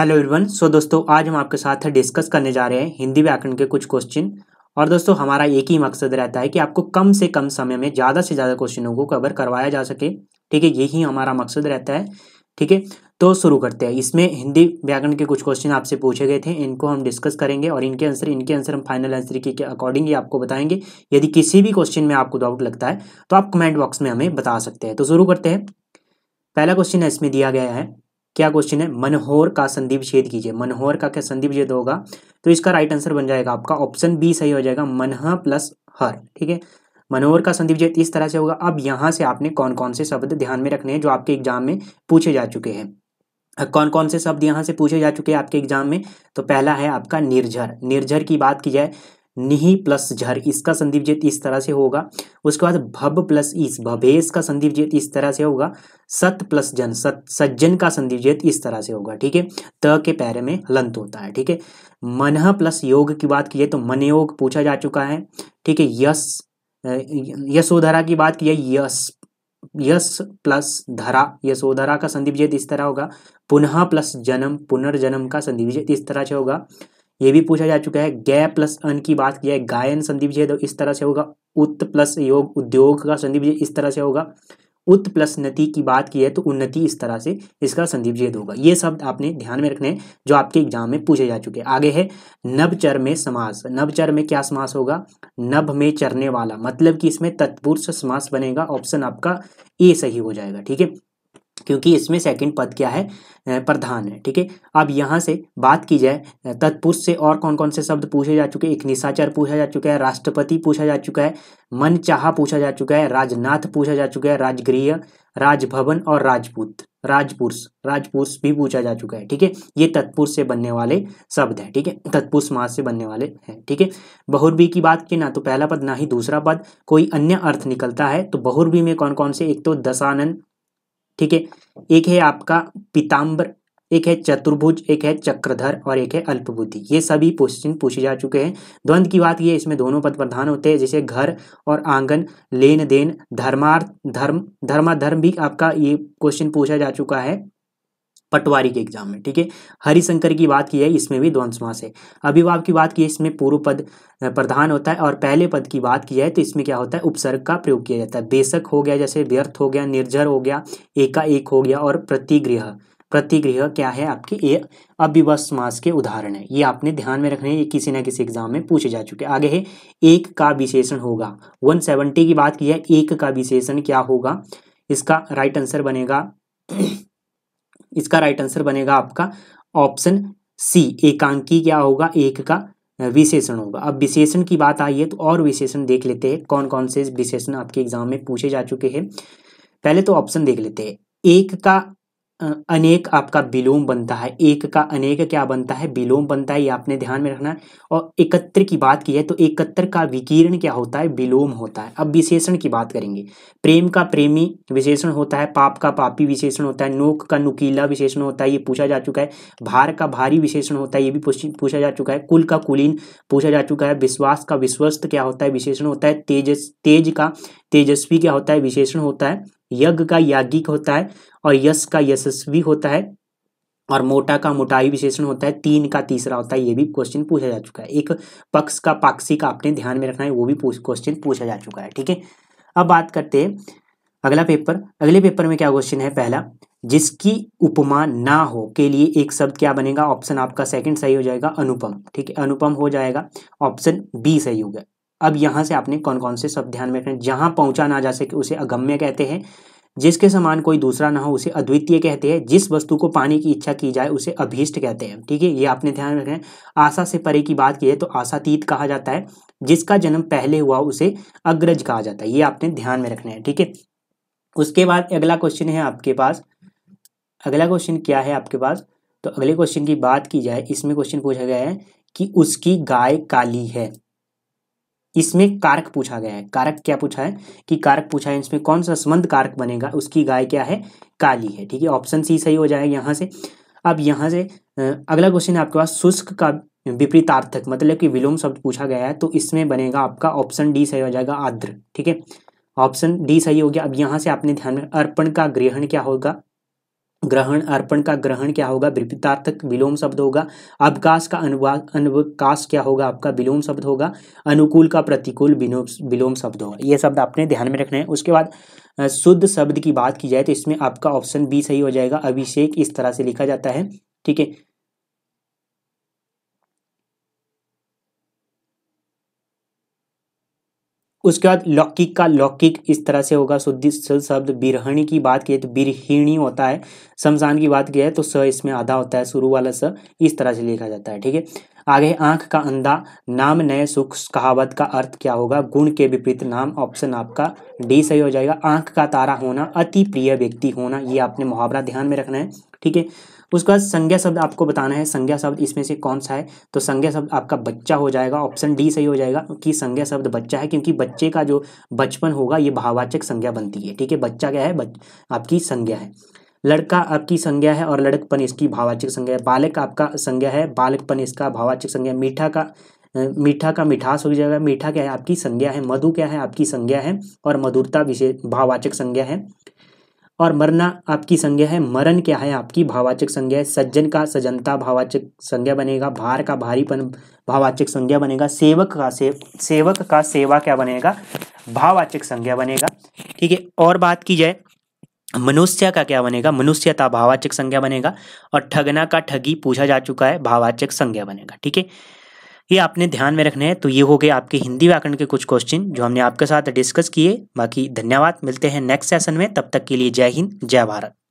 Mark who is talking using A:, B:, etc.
A: hello everyone so दोस्तों आज हम आपके साथ डिस्कस करने जा रहे हैं हिंदी व्याकरण के कुछ क्वेश्चन और दोस्तों हमारा एक ही मकसद रहता है कि आपको कम से कम समय में ज़्यादा से ज़्यादा क्वेश्चनों को कवर करवाया जा सके ठीक है यही हमारा मकसद रहता है ठीक है तो शुरू करते हैं इसमें हिंदी व्याकरण के कुछ क्वेश्चन आपसे पूछे गए थे इनको हम डिस्कस करेंगे और इनके आंसर इनके आंसर हम फाइनल आंसर के अकॉर्डिंग ही आपको बताएंगे यदि किसी भी क्वेश्चन में आपको डाउट लगता है तो आप कमेंट बॉक्स में हमें बता सकते हैं तो शुरू करते हैं पहला क्वेश्चन इसमें दिया गया है क्या क्वेश्चन है मनोहर का संधि विच्छेद कीजिए मनोहर का क्या संधि विच्छेद होगा तो इसका राइट आंसर बन जाएगा आपका ऑप्शन बी सही हो जाएगा मनह प्लस हर ठीक है मनोहर का संधि विच्छेद इस तरह से होगा अब यहाँ से आपने कौन कौन से शब्द ध्यान में रखने हैं जो आपके एग्जाम में पूछे जा चुके हैं कौन कौन से शब्द यहाँ से पूछे जा चुके हैं आपके एग्जाम में तो पहला है आपका निर्झर निर्झर की बात की जाए निही प्लस झर इसका संदीप जेत इस तरह से होगा उसके बाद भब प्लस इस भवेश का संदीप जेत इस तरह से होगा सत प्लस जन सत सज्जन का संदीप जेत इस तरह से होगा ठीक है त के पैरे में लंत होता है ठीक है मनह प्लस योग की बात की जाए तो मनयोग पूछा जा चुका है ठीक है यस यशोधरा की बात की जाए यस यस प्लस धरा यशोधरा का संदीप जेत इस तरह होगा पुनः प्लस जन्म पुनर्जन्म का संदीप जेत इस तरह से होगा ये भी पूछा जा चुका है गै प्लस अन की बात किया है गायन संधि विच्छेद तो इस तरह से होगा उत्त प्लस योग उद्योग का संदीप जी इस तरह से होगा उत्त प्लस नति की बात की है तो उन्नति इस तरह से इसका संदीप जेद होगा ये शब्द आपने ध्यान में रखने हैं जो आपके एग्जाम में पूछे जा चुके हैं आगे है नवचर में समास नवचर में क्या समास होगा नभ में चरने वाला मतलब कि इसमें तत्पुरुष समास बनेगा ऑप्शन आपका ए सही हो जाएगा ठीक है क्योंकि इसमें सेकंड पद क्या है प्रधान है ठीक है अब यहाँ से बात की जाए तत्पुरुष से और कौन कौन से शब्द पूछे जा चुके हैं एक निशाचर पूछा जा चुका है राष्ट्रपति पूछा जा चुका है मन चाह पूछा जा चुका है राजनाथ पूछा जा चुका है राजगृह राजभवन और राजपूत राजपुरुष राजपुरुष भी पूछा जा चुका है ठीक है ये तत्पुरुष से बनने वाले शब्द है ठीक है तत्पुरुष मास से बनने वाले हैं ठीक है बहुरवी की बात की ना तो पहला पद ना ही दूसरा पद कोई अन्य अर्थ निकलता है तो बहुरवी में कौन कौन से एक तो दशानन ठीक है एक है आपका पीताम्बर एक है चतुर्भुज एक है चक्रधर और एक है अल्पबुद्धि ये सभी क्वेश्चन पूछे जा चुके हैं द्वंद की बात ये इसमें दोनों पद प्रधान होते हैं जैसे घर और आंगन लेन देन धर्मार्थ धर्म धर्माधर्म भी आपका ये क्वेश्चन पूछा जा चुका है पटवारी के एग्जाम में ठीक है हरिशंकर की बात की है इसमें भी द्वंद समास है अभिभाव की बात की है इसमें पूर्व पद प्रधान होता है और पहले पद की बात की जाए तो इसमें क्या होता है उपसर्ग का प्रयोग किया जाता है बेशक हो गया जैसे व्यर्थ हो गया निर्जर हो गया एकाएक हो गया और प्रतिगृह प्रतिगृह क्या है आपके ये अव्यवस् के उदाहरण है ये आपने ध्यान में रखने ये किसी ना किसी एग्जाम में पूछे जा चुके आगे है एक का विशेषण होगा 170 की बात की है एक का विशेषण क्या होगा इसका राइट आंसर बनेगा इसका राइट आंसर बनेगा आपका ऑप्शन सी एकांकी क्या होगा एक का विशेषण होगा अब विशेषण की बात आई है तो और विशेषण देख लेते हैं कौन कौन से विशेषण आपके एग्जाम में पूछे जा चुके हैं पहले तो ऑप्शन देख लेते हैं एक का अनेक आपका विलोम बनता है एक का अनेक क्या बनता है विलोम बनता है ये आपने ध्यान में रखना है और एकत्र की बात की है तो एकत्र का विकीर्ण क्या होता है विलोम होता है अब विशेषण की बात करेंगे प्रेम का प्रेमी विशेषण होता है पाप का पापी विशेषण होता है नोक का नुकीला विशेषण होता है ये पूछा जा चुका है भार का भारी विशेषण होता है ये भी पूछा जा चुका है कुल का कुलीन पूछा जा चुका है विश्वास का विश्वस्त क्या होता है विशेषण होता है तेजस तेज का तेजस्वी क्या होता है विशेषण होता है यज्ञ का याज्ञिक होता है और यश का यशस्वी होता है और मोटा का मोटाई विशेषण होता है तीन का तीसरा होता है ये भी क्वेश्चन पूछा जा चुका है एक पक्ष का पाक्षिक आपने ध्यान में रखना है वो भी क्वेश्चन पूछा जा चुका है ठीक है अब बात करते हैं अगला पेपर अगले पेपर में क्या क्वेश्चन है पहला जिसकी उपमा ना हो के लिए एक शब्द क्या बनेगा ऑप्शन आपका सेकंड सही हो जाएगा अनुपम ठीक है अनुपम हो जाएगा ऑप्शन बी सही होगा अब यहाँ से आपने कौन कौन से शब्द ध्यान में रखने जहाँ पहुँचा ना जा सके उसे अगम्य कहते हैं जिसके समान कोई दूसरा ना हो उसे अद्वितीय कहते हैं जिस वस्तु को पाने की इच्छा की जाए उसे अभीष्ट कहते हैं ठीक है ये आपने ध्यान में रखना है आशा से परे की बात की है तो आशातीत कहा जाता है जिसका जन्म पहले हुआ उसे अग्रज कहा जाता है ये आपने ध्यान में रखना है ठीक है उसके बाद अगला क्वेश्चन है आपके पास अगला क्वेश्चन क्या है आपके पास तो अगले क्वेश्चन की बात की जाए इसमें क्वेश्चन पूछा गया है कि उसकी गाय काली है इसमें कारक पूछा गया है कारक क्या पूछा है कि कारक पूछा है इसमें कौन सा संबंध कारक बनेगा उसकी गाय क्या है काली है ठीक है ऑप्शन सी सही हो जाएगा यहाँ से अब यहाँ से अगला क्वेश्चन है आपके पास शुष्क का विपरीतार्थक मतलब कि विलोम शब्द पूछा गया है तो इसमें बनेगा आपका ऑप्शन डी सही हो जाएगा आद्र ठीक है ऑप्शन डी सही हो गया अब यहाँ से आपने ध्यान में अर्पण का ग्रहण क्या होगा ग्रहण अर्पण का ग्रहण क्या होगा विपरीतार्थक विलोम शब्द होगा अवकाश का अनुवाद अनवकाश क्या होगा आपका विलोम शब्द होगा अनुकूल का प्रतिकूल विलोम शब्द होगा ये शब्द आपने ध्यान में रखना है उसके बाद शुद्ध शब्द की बात की जाए तो इसमें आपका ऑप्शन बी सही हो जाएगा अभिषेक इस तरह से लिखा जाता है ठीक है उसके बाद लौकिक का लौकिक इस तरह से होगा शुद्धि शब्द बिरहणी की बात की तो बिरहिणी होता है शमशान की बात की है तो स इसमें आधा होता है शुरू वाला स इस तरह से लिखा जाता है ठीक है आगे आंख का अंधा नाम नए सुख कहावत का अर्थ क्या होगा गुण के विपरीत नाम ऑप्शन आपका डी सही हो जाएगा आंख का तारा होना अति प्रिय व्यक्ति होना ये आपने मुहावरा ध्यान में रखना है ठीक है उसके बाद संज्ञा शब्द आपको बताना है संज्ञा शब्द इसमें से कौन सा है तो संज्ञा शब्द आपका बच्चा हो जाएगा ऑप्शन डी सही हो जाएगा कि संज्ञा शब्द बच्चा है क्योंकि बच्चे का जो बचपन होगा ये भाववाचक संज्ञा बनती है ठीक है बच्चा क्या है बच, आपकी संज्ञा है लड़का आपकी संज्ञा है और लड़कपन इसकी भावाचक संज्ञा है बालक आपका संज्ञा है बालकपन इसका भावाचक संज्ञा मीठा का मीठा का मिठास हो जाएगा मीठा क्या है आपकी संज्ञा है मधु क्या है आपकी संज्ञा है और मधुरता विशेष भाववाचक संज्ञा है और मरना आपकी संज्ञा है मरण क्या है आपकी भावाचक संज्ञा है सज्जन का सजनता भावाचक संज्ञा बनेगा भार का भारीपन भावाचक संज्ञा बनेगा सेवक का से सेवक का सेवा क्या बनेगा भावाचक संज्ञा बनेगा ठीक है और बात की जाए मनुष्य का क्या बनेगा मनुष्यता भावाचक संज्ञा बनेगा और ठगना का ठगी पूछा जा चुका है भावाचक संज्ञा बनेगा ठीक है ये आपने ध्यान में रखने हैं तो ये हो गए आपके हिंदी व्याकरण के कुछ क्वेश्चन जो हमने आपके साथ डिस्कस किए बाकी धन्यवाद मिलते हैं नेक्स्ट सेशन में तब तक के लिए जय हिंद जय भारत